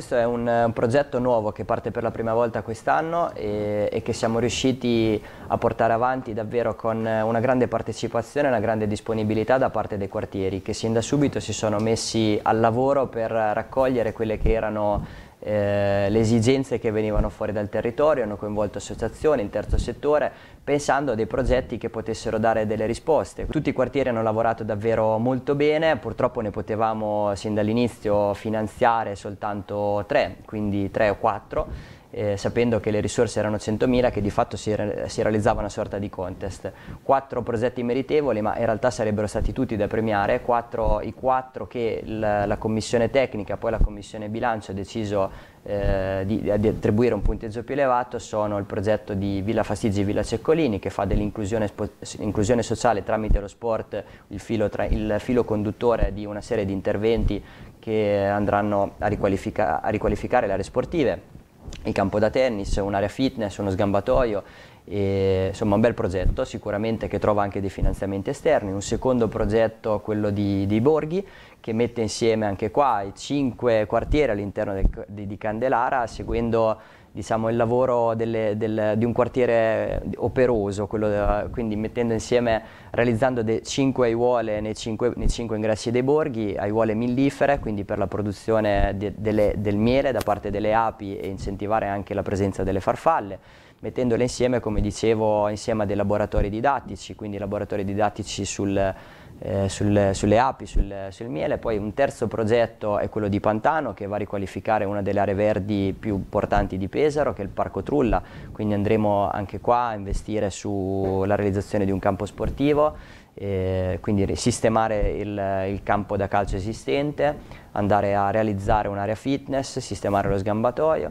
Questo è un, un, progetto nuovo che parte per la prima volta quest'anno e, e, che siamo riusciti a portare avanti davvero con una grande partecipazione e una grande disponibilità da parte dei quartieri che sin da subito si sono messi al lavoro per raccogliere quelle che erano eh, le esigenze che venivano fuori dal territorio, hanno coinvolto associazioni, il terzo settore, pensando a dei progetti che potessero dare delle risposte. Tutti i quartieri hanno lavorato davvero molto bene, purtroppo ne potevamo sin dall'inizio finanziare soltanto tre, quindi tre o quattro, eh, sapendo che le risorse erano 100.000 che di fatto si, re si, realizzava una sorta di contest. Quattro progetti meritevoli ma in realtà sarebbero stati tutti da premiare, quattro, i quattro che la, la, commissione tecnica poi la commissione bilancio ha deciso eh, di, di, attribuire un punteggio più elevato sono il progetto di Villa Fastigi e Villa Ceccolini che fa dell'inclusione sociale tramite lo sport il filo, il filo conduttore di una serie di interventi che andranno a, riqualifica a riqualificare le aree sportive il campo da tennis, un'area fitness, uno sgambatoio, e, insomma un bel progetto sicuramente che trova anche dei finanziamenti esterni. Un secondo progetto, quello di, di Borghi, che mette insieme anche qua i cinque quartieri all'interno di Candelara, seguendo diciamo, il lavoro delle, del, di un quartiere operoso, de, quindi mettendo insieme, realizzando cinque aiuole nei cinque ingressi dei borghi, aiuole millifere, quindi per la produzione de, delle, del miele da parte delle api e incentivare anche la presenza delle farfalle, mettendole insieme, come dicevo, insieme a dei laboratori didattici, quindi laboratori didattici sul eh, sul, sulle api, sul, sul, miele. Poi un terzo progetto è quello di Pantano che va a riqualificare una delle aree verdi più importanti di Pesaro, che è il Parco Trulla, quindi andremo anche qua a investire sulla realizzazione di un campo sportivo. Eh, quindi sistemare il, il, campo da calcio esistente, andare a realizzare un'area fitness, sistemare lo sgambatoio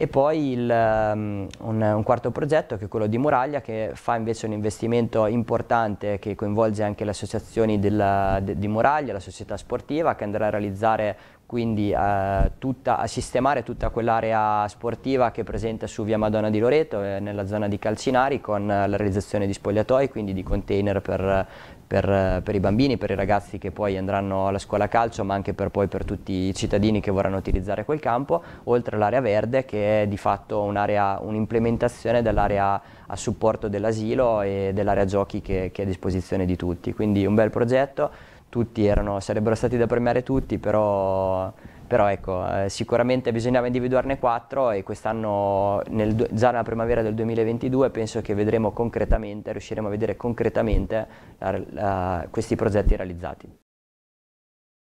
e poi il, um, un, un, quarto progetto che è quello di Muraglia che fa invece un investimento importante che coinvolge anche le associazioni della, de, di Muraglia, la società sportiva che andrà a realizzare quindi eh, tutta, a sistemare tutta quell'area sportiva che è presente su via Madonna di Loreto, eh, nella zona di Calcinari, con eh, la realizzazione di spogliatoi, quindi di container per, per, eh, per, i bambini, per i ragazzi che poi andranno alla scuola calcio, ma anche per, poi per tutti i cittadini che vorranno utilizzare quel campo, oltre all'area verde che è di fatto un'implementazione dell'area a supporto dell'asilo e dell'area giochi che, che è a disposizione di tutti. Quindi un bel progetto tutti erano, sarebbero stati da premiare tutti, però, però ecco, eh, sicuramente bisognava individuarne quattro e quest'anno, già nella primavera del 2022, penso che vedremo concretamente, riusciremo a vedere concretamente la, la, questi progetti realizzati.